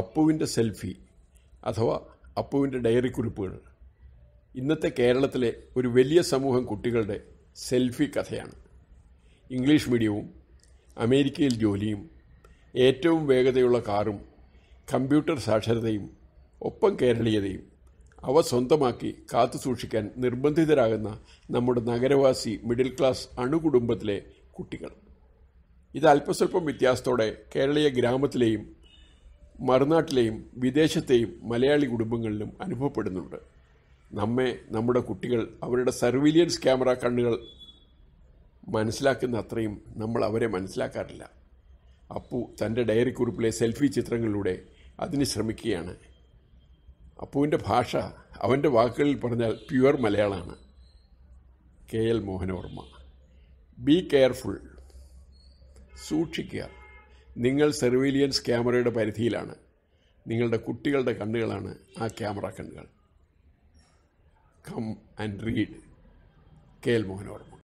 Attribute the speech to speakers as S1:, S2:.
S1: അപ്പുവിൻ്റെ selfie അഥവാ അപ്പുവിൻ്റെ diary കുറിപ്പുകൾ ഇന്നത്തെ കേരളത്തിലെ ഒരു വലിയ സമൂഹം കുട്ടികളുടെ സെൽഫി കഥയാണ് ഇംഗ്ലീഷ് മീഡിയവും അമേരിക്കയിൽ ജോലിയും ഏറ്റവും വേഗതയുള്ള കാറും കമ്പ്യൂട്ടർ സാക്ഷരതയും ഒപ്പം കേരളീയതയും അവ സ്വന്തമാക്കി കാത്തു സൂക്ഷിക്കാൻ നിർബന്ധിതരാകുന്ന നമ്മുടെ നഗരവാസി മിഡിൽ ക്ലാസ് അണുകുടുംബത്തിലെ കുട്ടികൾ ഇത് അല്പസ്വല്പം വ്യത്യാസത്തോടെ കേരളീയ ഗ്രാമത്തിലെയും മറുനാട്ടിലെയും വിദേശത്തെയും മലയാളി കുടുംബങ്ങളിലും അനുഭവപ്പെടുന്നുണ്ട് നമ്മെ നമ്മുടെ കുട്ടികൾ അവരുടെ സർവീലിയൻസ് ക്യാമറ കണ്ണുകൾ മനസ്സിലാക്കുന്ന അത്രയും നമ്മൾ അവരെ മനസ്സിലാക്കാറില്ല അപ്പു തൻ്റെ ഡയറി കുറിപ്പിലെ സെൽഫി ചിത്രങ്ങളിലൂടെ അതിന് ശ്രമിക്കുകയാണ് അപ്പുവിൻ്റെ ഭാഷ അവൻ്റെ വാക്കുകളിൽ പറഞ്ഞാൽ പ്യുവർ മലയാളമാണ് K L Mohanavarma be careful സൂക്ഷിക്കുക നിങ്ങൾ സെർവീലിയൻസ് ക്യാമറയുടെ പരിധിയിലാണ് നിങ്ങളുടെ കുട്ടികളുടെ കണ്ണുകളാണ് ആ ക്യാമറ കണ്ണുകൾ come and read K L മോഹനോർമ്മ